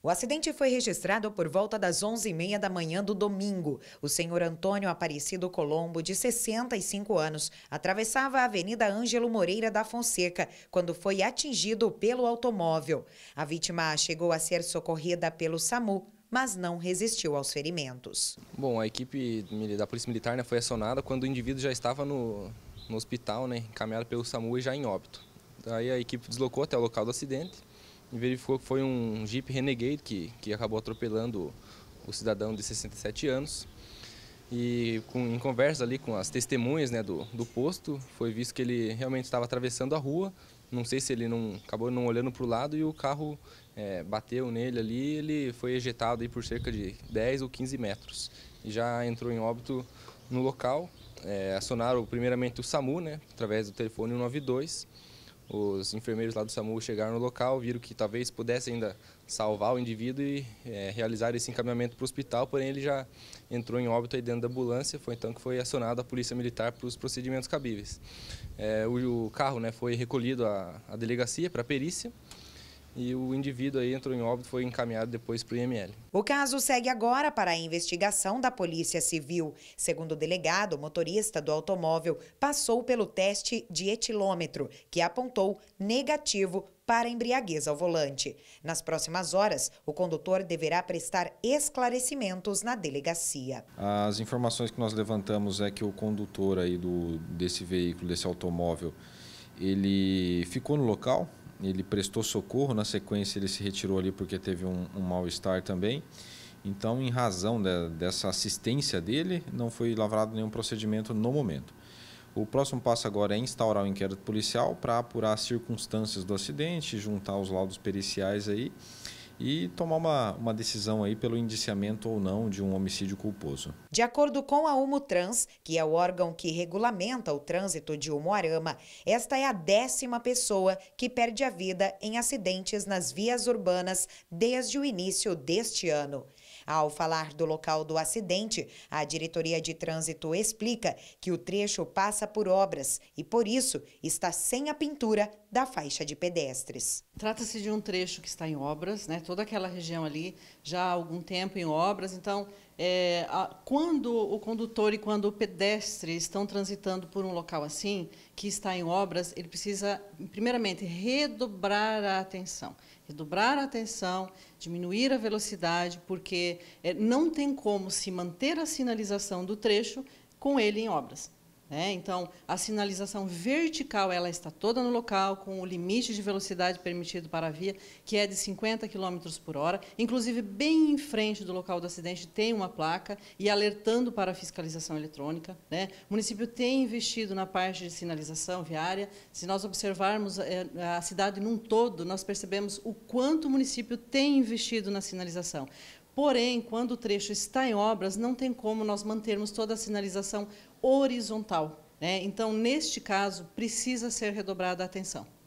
O acidente foi registrado por volta das 11h30 da manhã do domingo. O senhor Antônio Aparecido Colombo, de 65 anos, atravessava a Avenida Ângelo Moreira da Fonseca quando foi atingido pelo automóvel. A vítima chegou a ser socorrida pelo SAMU, mas não resistiu aos ferimentos. Bom, a equipe da Polícia Militar né, foi acionada quando o indivíduo já estava no, no hospital, né, encaminhado pelo SAMU e já em óbito. Daí a equipe deslocou até o local do acidente e verificou que foi um Jeep Renegade que, que acabou atropelando o cidadão de 67 anos. E com, em conversa ali com as testemunhas né, do, do posto, foi visto que ele realmente estava atravessando a rua. Não sei se ele não acabou não olhando para o lado e o carro é, bateu nele ali. Ele foi ejetado aí por cerca de 10 ou 15 metros e já entrou em óbito no local. É, acionaram primeiramente o SAMU, né, através do telefone 192. Os enfermeiros lá do SAMU chegaram no local, viram que talvez pudesse ainda salvar o indivíduo e é, realizar esse encaminhamento para o hospital, porém ele já entrou em óbito aí dentro da ambulância, foi então que foi acionada a polícia militar para os procedimentos cabíveis. É, o, o, carro né, foi recolhido à, à delegacia para perícia, e o indivíduo aí entrou em óbito foi encaminhado depois para o IML. O caso segue agora para a investigação da Polícia Civil. Segundo o delegado, o motorista do automóvel passou pelo teste de etilômetro, que apontou negativo para embriaguez ao volante. Nas próximas horas, o condutor deverá prestar esclarecimentos na delegacia. As informações que nós levantamos é que o condutor aí do, desse veículo, desse automóvel, ele ficou no local, ele prestou socorro, na sequência ele se retirou ali porque teve um, um mal-estar também. Então, em razão de, dessa assistência dele, não foi lavrado nenhum procedimento no momento. O próximo passo agora é instaurar o um inquérito policial para apurar as circunstâncias do acidente, juntar os laudos periciais aí e tomar uma, uma decisão aí pelo indiciamento ou não de um homicídio culposo. De acordo com a Umutrans, que é o órgão que regulamenta o trânsito de Umuarama, esta é a décima pessoa que perde a vida em acidentes nas vias urbanas desde o início deste ano. Ao falar do local do acidente, a diretoria de trânsito explica que o trecho passa por obras e, por isso, está sem a pintura da faixa de pedestres. Trata-se de um trecho que está em obras, né? toda aquela região ali já há algum tempo em obras, então é, a, quando o condutor e quando o pedestre estão transitando por um local assim, que está em obras, ele precisa, primeiramente, redobrar a atenção redobrar a atenção, diminuir a velocidade, porque eh, não tem como se manter a sinalização do trecho com ele em obras. Né? Então, a sinalização vertical ela está toda no local, com o limite de velocidade permitido para a via, que é de 50 km por hora. Inclusive, bem em frente do local do acidente, tem uma placa e alertando para a fiscalização eletrônica. Né? O município tem investido na parte de sinalização viária. Se nós observarmos eh, eh, a cidade num todo, nós percebemos o quanto o município tem investido na sinalização. Porém, quando o trecho está em obras, não tem como nós mantermos toda a sinalização horizontal. Né? Então, neste caso, precisa ser redobrada a atenção.